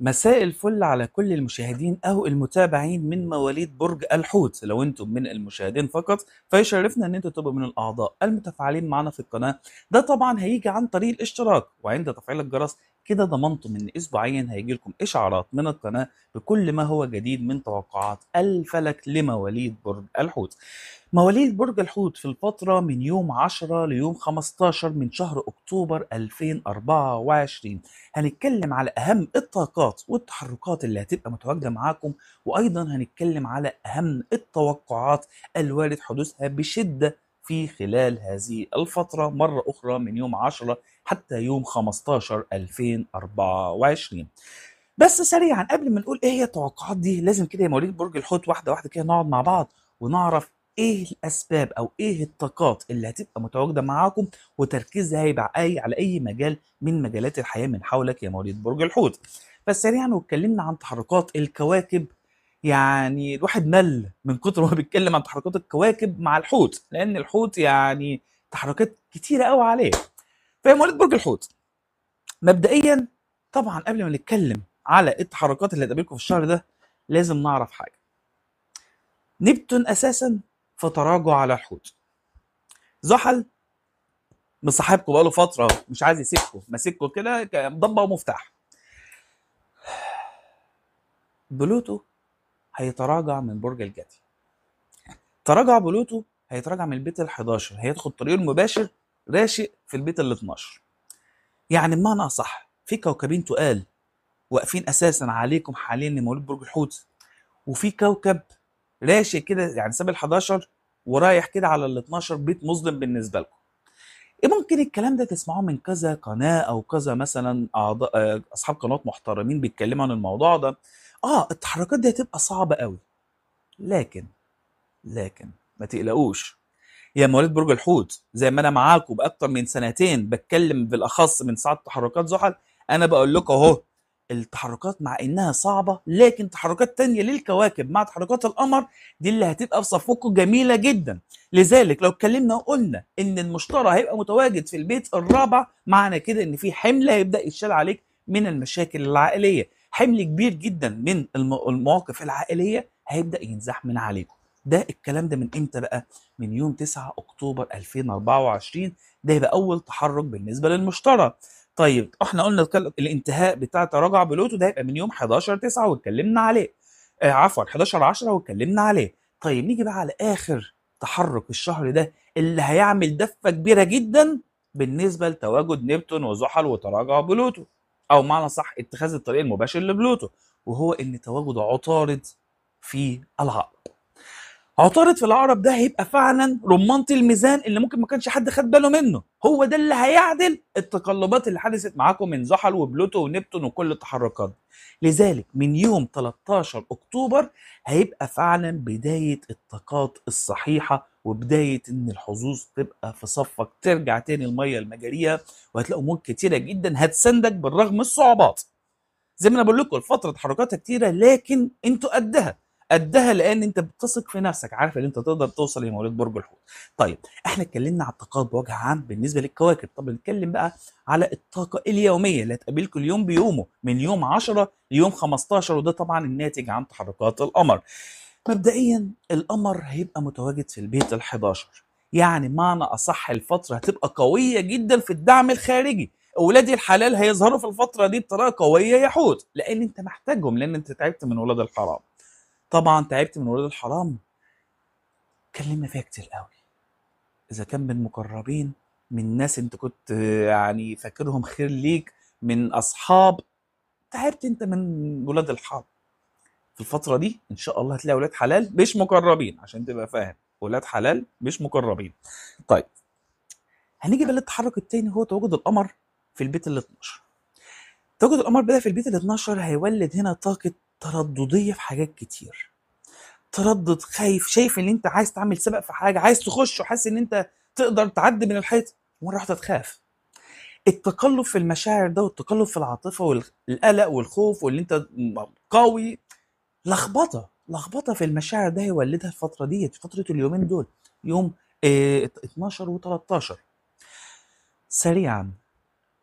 مساء الفل على كل المشاهدين او المتابعين من مواليد برج الحوت لو انتم من المشاهدين فقط فيشرفنا ان انتم تبقوا من الاعضاء المتفاعلين معنا في القناه ده طبعا هيجي عن طريق الاشتراك وعند تفعيل الجرس كده ضمنتم ان اسبوعيا هيجي لكم اشعارات من القناه بكل ما هو جديد من توقعات الفلك لمواليد برج الحوت مواليد برج الحوت في الفترة من يوم 10 ليوم 15 من شهر أكتوبر 2024 هنتكلم على أهم الطاقات والتحركات اللي هتبقى متواجدة معاكم وأيضا هنتكلم على أهم التوقعات الوارد حدوثها بشدة في خلال هذه الفترة مرة أخرى من يوم 10 حتى يوم 15 2024 بس سريعا قبل ما نقول ايه هي التوقعات دي لازم كده يا مواليد برج الحوت واحده واحده كده نقعد مع بعض ونعرف ايه الاسباب او ايه الطاقات اللي هتبقى متواجده معاكم وتركيزها هيبقى اي على اي مجال من مجالات الحياه من حولك يا مواليد برج الحوت بس سريعا واتكلمنا عن تحركات الكواكب يعني الواحد مل من كتر ما بيتكلم عن تحركات الكواكب مع الحوت لان الحوت يعني تحركات كتيره قوي عليه فاهم مواليد برج الحوت مبدئيا طبعا قبل ما نتكلم على التحركات اللي هتقابلكم في الشهر ده لازم نعرف حاجه نبتون اساسا في تراجع على الحوت زحل مصاحبكم بقاله فتره مش عايز يسيبكم ماسككم كده ضبه ومفتاح بلوتو هيتراجع من برج الجدي تراجع بلوتو هيتراجع من البيت ال11 هيدخل طريقه المباشر راشق في البيت ال 12 يعني بمعنى اصح في كوكبين تقال واقفين اساسا عليكم حاليا لمولود برج الحوت وفي كوكب راشق كده يعني ساب ال 11 ورايح كده على ال 12 بيت مظلم بالنسبه لكم ايه ممكن الكلام ده تسمعوه من كذا قناه او كذا مثلا اعضاء آه، اصحاب قنوات محترمين بيتكلموا عن الموضوع ده اه التحركات دي هتبقى صعبه قوي لكن لكن ما تقلقوش يا مواليد برج الحوت زي ما انا معاكم باكتر من سنتين بتكلم بالاخص من ساعه تحركات زحل انا بقول لكم اهو التحركات مع انها صعبه لكن تحركات تانية للكواكب مع تحركات القمر دي اللي هتبقى في صفوكم جميله جدا لذلك لو اتكلمنا وقلنا ان المشتري هيبقى متواجد في البيت الرابع معنى كده ان في حمل هيبدا يتشال عليك من المشاكل العائليه حمل كبير جدا من المواقف العائليه هيبدا ينزح من عليكم ده الكلام ده من امتى بقى؟ من يوم 9 اكتوبر 2024 ده يبقى اول تحرك بالنسبه للمشترى. طيب احنا قلنا الانتهاء بتاع تراجع بلوتو ده هيبقى من يوم 11 9 واتكلمنا عليه. آه عفوا 11 10 واتكلمنا عليه. طيب نيجي بقى على اخر تحرك الشهر ده اللي هيعمل دفه كبيره جدا بالنسبه لتواجد نبتون وزحل وتراجع بلوتو او معنى صح اتخاذ الطريق المباشر لبلوتو وهو ان تواجد عطارد في العقرب عطارد في العقرب ده هيبقى فعلا رمانه الميزان اللي ممكن ما كانش حد خد باله منه هو ده اللي هيعدل التقلبات اللي حدثت معاكم من زحل وبلوتو ونبتون وكل التحركات لذلك من يوم 13 اكتوبر هيبقى فعلا بدايه الطاقات الصحيحه وبدايه ان الحظوظ تبقى في صفك ترجع تاني الميه المجاريه وهتلاقي امور كتيره جدا هتسندك بالرغم الصعوبات زي ما انا بقول لكم الفتره تحركاتها كتيره لكن انتوا قدها قدها لان انت بتثق في نفسك عارف ان انت تقدر توصل لمواليد برج الحوت طيب احنا اتكلمنا على الطاقات بوجه عام بالنسبه للكواكب طب نتكلم بقى على الطاقه اليوميه اللي هتقابلك اليوم بيومه من يوم 10 ليوم 15 وده طبعا الناتج عن تحركات القمر مبدئيا القمر هيبقى متواجد في البيت ال11 يعني معنى اصح الفتره هتبقى قويه جدا في الدعم الخارجي اولادي الحلال هيظهروا في الفتره دي بطريقه قويه يا حوت لان انت محتاجهم لان انت تعبت من ولاد الحرام طبعا تعبت من ولاد الحرام كلمنا فيها كتير قوي اذا كان من مقربين من ناس انت كنت يعني فاكرهم خير ليك من اصحاب تعبت انت من ولاد الحرام في الفترة دي إن شاء الله هتلاقي ولاد حلال مش مقربين عشان تبقى فاهم ولاد حلال مش مقربين. طيب هنيجي بقى للتحرك التاني هو تواجد القمر في البيت ال 12. تواجد القمر بدا في البيت ال 12 هيولد هنا طاقة تردديه في حاجات كتير تردد خايف شايف ان انت عايز تعمل سبق في حاجه عايز تخش وحاسس ان انت تقدر تعدي من الحيط مره واحده تخاف التقلب في المشاعر ده والتقلب في العاطفه والقلق والخوف واللي انت قوي لخبطه لخبطه في المشاعر ده يولدها الفتره ديت فتره اليومين دول يوم 12 آه، و13 سريعا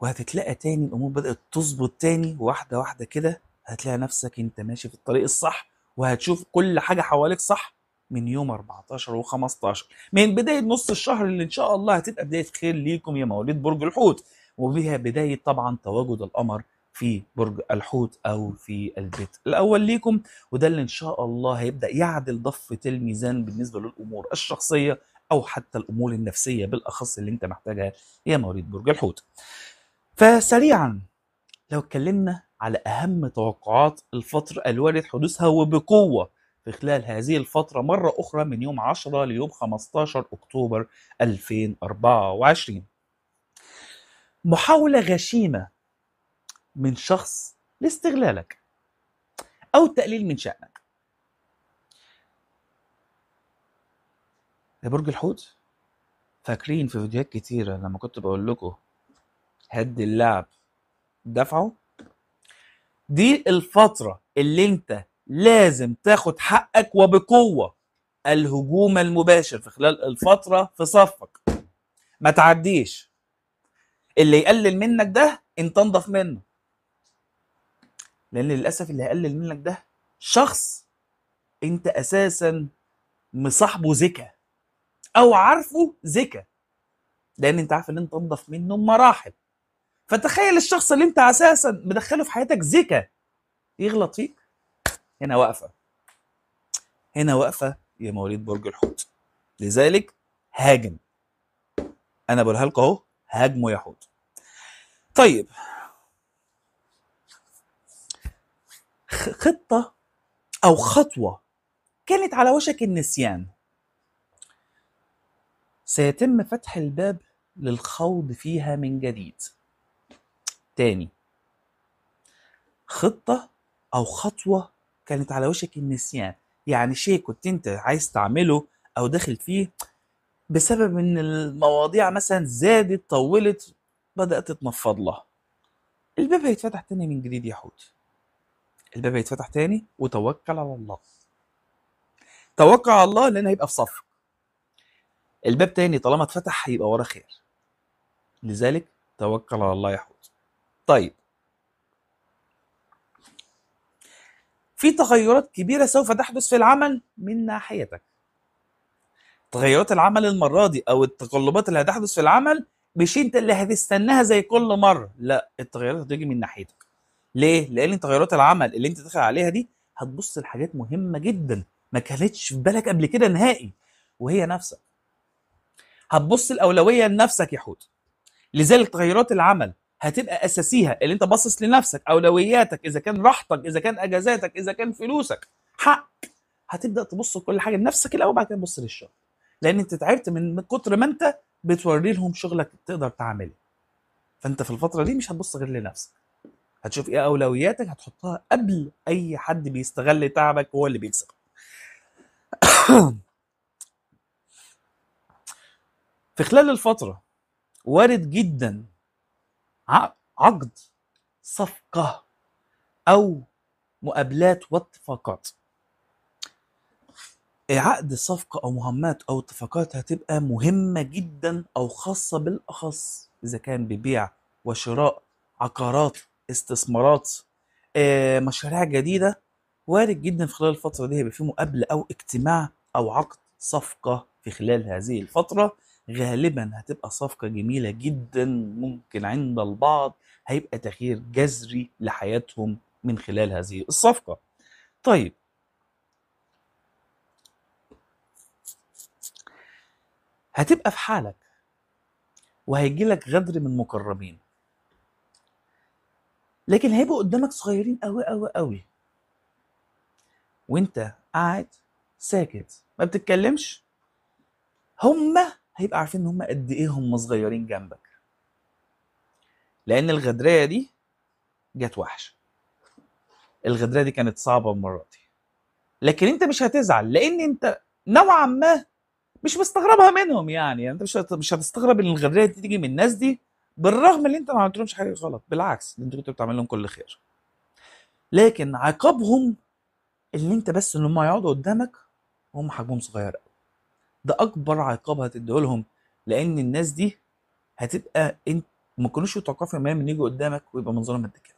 وهتتلاقى تاني الامور بدات تظبط تاني واحده واحده كده هتلاقي نفسك انت ماشي في الطريق الصح وهتشوف كل حاجه حواليك صح من يوم 14 و15 من بدايه نص الشهر اللي ان شاء الله هتبقى بدايه خير ليكم يا مواليد برج الحوت وبها بدايه طبعا تواجد القمر في برج الحوت او في البيت الاول ليكم وده اللي ان شاء الله هيبدا يعدل ضفه الميزان بالنسبه للامور الشخصيه او حتى الامور النفسيه بالاخص اللي انت محتاجها يا مواليد برج الحوت فسريعا لو اتكلمنا على أهم توقعات الفترة الوارد حدوثها وبقوة في خلال هذه الفترة مرة أخرى من يوم 10 ليوم 15 أكتوبر 2024 محاولة غشيمة من شخص لاستغلالك أو التقليل من شأنك يا برج الحوت فاكرين في فيديوهات كتيرة لما كنت بقول لكم هد اللعب دفعه دي الفترة اللي انت لازم تاخد حقك وبقوة الهجوم المباشر في خلال الفترة في صفك ما تعديش اللي يقلل منك ده انت انضف منه لان للاسف اللي هيقلل منك ده شخص انت اساسا مصاحبه زكا او عارفه زكا لان انت عارف ان انت انضف منه مراحل فتخيل الشخص اللي انت اساسا مدخله في حياتك زكا يغلط فيك هنا واقفه هنا واقفه يا مواليد برج الحوت لذلك هاجم انا بقولها لكم اهو هاجموا يا حوت طيب خطه او خطوه كانت على وشك النسيان سيتم فتح الباب للخوض فيها من جديد تاني خطة أو خطوة كانت على وشك النسيان يعني شيء كنت أنت عايز تعمله أو داخل فيه بسبب إن المواضيع مثلا زادت طولت بدأت تتنفض لها الباب هيتفتح تاني من جديد يا حوت الباب هيتفتح تاني وتوكل على الله توكل على الله لأن هيبقى في صفك الباب تاني طالما اتفتح هيبقى وراه خير لذلك توكل على الله يا حوت طيب في تغيرات كبيرة سوف تحدث في العمل من ناحيتك تغيرات العمل المرة دي أو التقلبات اللي هتحدث في العمل مش أنت اللي هتستناها زي كل مرة لا التغيرات هتيجي من ناحيتك ليه؟ لأن تغيرات العمل اللي أنت داخل عليها دي هتبص لحاجات مهمة جدا ما كانتش في بالك قبل كده نهائي وهي نفسك هتبص الأولوية لنفسك يا حوت لذلك تغيرات العمل هتبقى اساسيها اللي انت باصص لنفسك اولوياتك اذا كان راحتك اذا كان اجازاتك اذا كان فلوسك حق هتبدا تبص كل حاجه لنفسك الاول بعد كده تبص للشغل لان انت تعبت من كتر ما انت بتوري لهم شغلك تقدر تعمله فانت في الفتره دي مش هتبص غير لنفسك هتشوف ايه اولوياتك هتحطها قبل اي حد بيستغل تعبك هو اللي بيكسب في خلال الفتره وارد جدا عقد صفقة أو مقابلات واتفاقات عقد صفقة أو مهمات أو اتفاقات هتبقى مهمة جدا أو خاصة بالأخص إذا كان ببيع وشراء عقارات استثمارات آه، مشاريع جديدة وارد جدا في خلال الفترة دي هيبقى في مقابلة أو اجتماع أو عقد صفقة في خلال هذه الفترة غالبا هتبقى صفقه جميله جدا ممكن عند البعض هيبقى تغيير جذري لحياتهم من خلال هذه الصفقه طيب هتبقى في حالك وهيجي لك غدر من مقربين لكن هيبقوا قدامك صغيرين قوي قوي قوي وانت قاعد ساكت ما بتتكلمش هما هيبقى عارفين ان هم قد ايه هم صغيرين جنبك لان الغدرية دي جت وحشة الغدرية دي كانت صعبة المرة دي لكن انت مش هتزعل لان انت نوعا ما مش مستغربها منهم يعني, يعني انت مش مش هتستغرب ان الغدرية دي تيجي من الناس دي بالرغم ان انت ما عملتلهمش حاجة غلط بالعكس انت كنت بتعمل لهم كل خير لكن عقابهم اللي انت بس ان هم يقعدوا قدامك وهم حجمهم صغير قوي ده اكبر عقاب هتديه لهم لان الناس دي هتبقى انت ما كانوش يتوقعوا في ان يجوا قدامك ويبقى منظرهم قد كده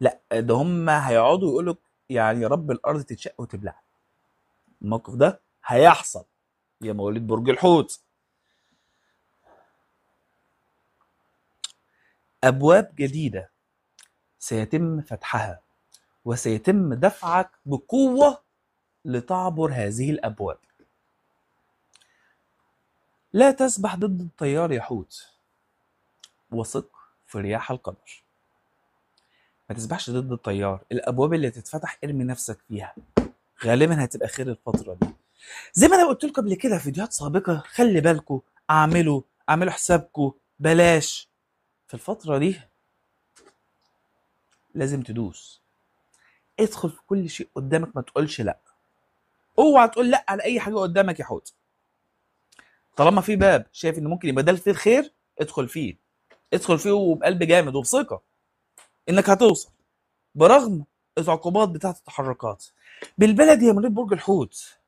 لا ده هم هيقعدوا يقولوا لك يعني يا رب الارض تتشق وتبلع الموقف ده هيحصل يا مواليد برج الحوت ابواب جديده سيتم فتحها وسيتم دفعك بقوه لتعبر هذه الابواب لا تسبح ضد التيار يا حوت وثق في رياح القدر ما تسبحش ضد التيار الابواب اللي تتفتح ارمي نفسك فيها غالبا هتبقى خير الفتره دي زي ما انا قلت لكم قبل كده في فيديوهات سابقه خلي بالكم اعملوا اعملوا حسابكم بلاش في الفتره دي لازم تدوس ادخل في كل شيء قدامك ما تقولش لا اوعى تقول لا على اي حاجه قدامك يا حوت طالما في باب شايف ان ممكن يبقى ده فيه الخير ادخل فيه ادخل فيه وبقلب جامد وبثقه انك هتوصل برغم العقوبات بتاعه التحركات بالبلد يا مريض برج الحوت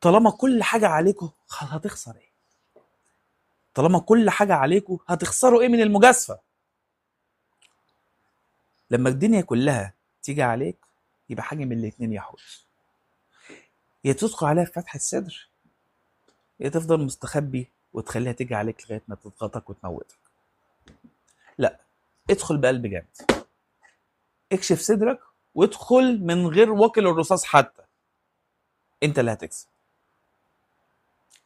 طالما كل حاجه عليكم هتخسر ايه طالما كل حاجه عليكم هتخسروا ايه من المجازفه لما الدنيا كلها تيجي عليك يبقى حاجه من الاتنين يا حوت يا تدخل عليها بفتح الصدر هي ايه تفضل مستخبي وتخليها تيجي عليك لغايه ما تضغطك وتموتك لا ادخل بقلب جامد اكشف صدرك وادخل من غير واكل الرصاص حتى انت اللي هتكسب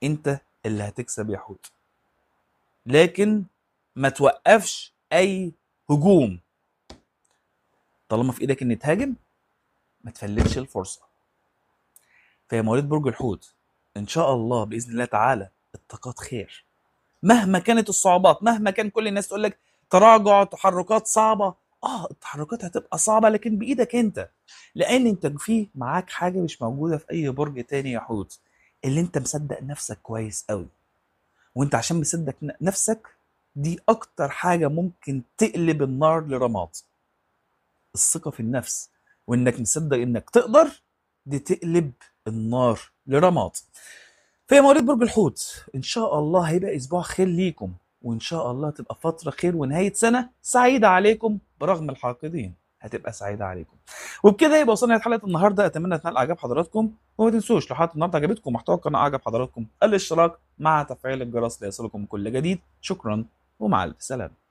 انت اللي هتكسب يا حوت لكن ما توقفش اي هجوم طالما في ايدك ان تهاجم ما تفلتش الفرصه فيا مواليد برج الحوت ان شاء الله باذن الله تعالى الطاقات خير مهما كانت الصعوبات مهما كان كل الناس تقول لك تراجع تحركات صعبه اه التحركات هتبقى صعبه لكن بايدك انت لان انت في معاك حاجه مش موجوده في اي برج تاني يا حوت اللي انت مصدق نفسك كويس قوي وانت عشان مصدق نفسك دي اكتر حاجه ممكن تقلب النار لرماد الثقه في النفس وانك مصدق انك تقدر دي تقلب النار لرماد في مواليد برج الحوت ان شاء الله هيبقى اسبوع خير ليكم وان شاء الله تبقى فتره خير ونهايه سنه سعيده عليكم برغم الحاقدين هتبقى سعيده عليكم وبكده يبقى وصلنا لحلقه النهارده اتمنى تنال اعجاب حضراتكم وما تنسوش لو حلقه النهارده عجبتكم محتوى القناه اعجب حضراتكم الاشتراك مع تفعيل الجرس ليصلكم كل جديد شكرا ومع السلامه